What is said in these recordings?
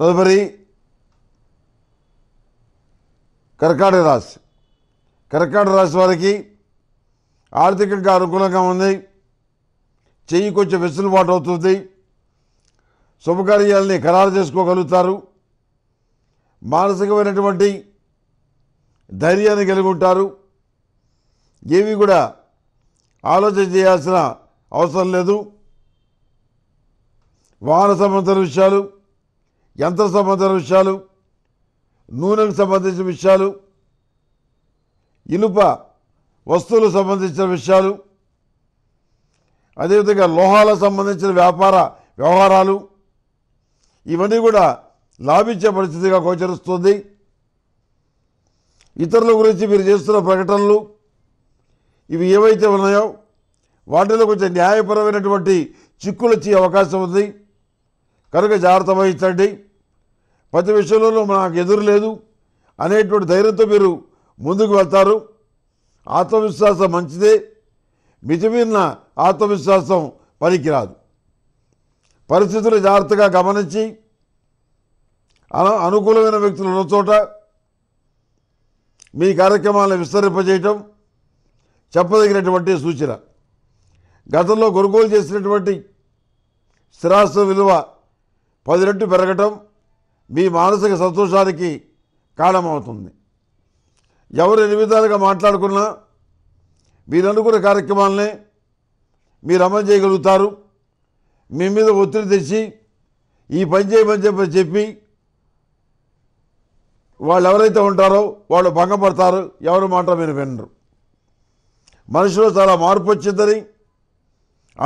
తదుపరి కర్కాట రాశి కర్కాట రాశి వారికి ఆర్థికంగా అనుకూలంగా ఉంది చెయ్యి కొంచెం వెసులుబాటు అవుతుంది శుభకార్యాలని ఖరారు చేసుకోగలుగుతారు మానసికమైనటువంటి ధైర్యాన్ని కలిగి ఉంటారు ఏవి కూడా ఆలోచన చేయాల్సిన అవసరం లేదు వాహన సంబంధిత విషయాలు యంత్ర సంబంధించిన విషయాలు నూనెకు సంబంధించిన విషయాలు ఇనుప వస్తువులకు సంబంధించిన విషయాలు అదేవిధంగా లోహాలకు సంబంధించిన వ్యాపార వ్యవహారాలు ఇవన్నీ కూడా లాభించే పరిస్థితిగా గోచరిస్తుంది ఇతరుల గురించి మీరు చేస్తున్న ప్రకటనలు ఇవి ఏవైతే ఉన్నాయో వాటిలో కొంచెం న్యాయపరమైనటువంటి చిక్కులు వచ్చే అవకాశం ఉంది కనుక జాగ్రత్త వహించండి ప్రతి విషయంలో నాకు ఎదురు లేదు అనేటువంటి ధైర్యంతో మీరు ముందుకు వెళ్తారు ఆత్మవిశ్వాసం మంచిదే మితిమీరిన ఆత్మవిశ్వాసం పనికిరాదు పరిస్థితులు జాగ్రత్తగా గమనించి అనుకూలమైన వ్యక్తులు ఉన్న చోట మీ కార్యక్రమాలను విస్తరింపజేయటం చెప్పదగినటువంటి సూచన గతంలో కొనుగోలు చేసినటువంటి స్థిరాస్తి విలువ పది రెట్టు పెరగటం మీ మానసిక సంతోషానికి కారణమవుతుంది ఎవరు ఎన్ని విధాలుగా మాట్లాడుకున్నా మీరు అనుకున్న కార్యక్రమాలనే మీరు అమలు చేయగలుగుతారు మీ మీద ఒత్తిడి తెచ్చి ఈ పని చేయమని చెప్పి చెప్పి వాళ్ళు ఎవరైతే ఉంటారో వాళ్ళు భంగపడతారు ఎవరి మాట మీరు వినరు మనిషిలో చాలా మార్పు వచ్చిందని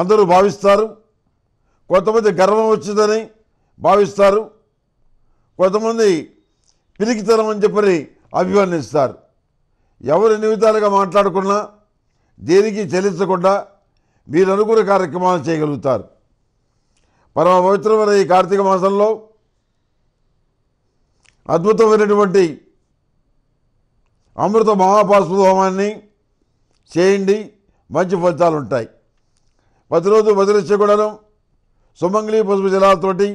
అందరూ భావిస్తారు కొంతమంది గర్వం వచ్చిందని భావిస్తారు కొంతమంది పిలికితనం అని చెప్పని అభివర్ణిస్తారు ఎవరు నిమితాలుగా మాట్లాడుకున్నా దేనికి చెల్లించకుండా మీరు అనుకున్న కార్యక్రమాలు చేయగలుగుతారు పరమ పవిత్రమైన ఈ కార్తీక మాసంలో అద్భుతమైనటువంటి అమృత హోమాన్ని చేయండి మంచి ఫలితాలు ఉంటాయి ప్రతిరోజు వదిలించకూడను సుమంగళి పసుపు జలాలతోటి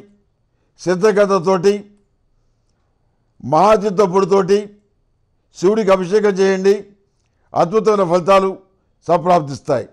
సిద్ధగతతోటి మహాచిత్తప్పుడుతోటి శివుడికి అభిషేకం చేయండి అద్భుతమైన ఫలితాలు సంప్రాప్తిస్తాయి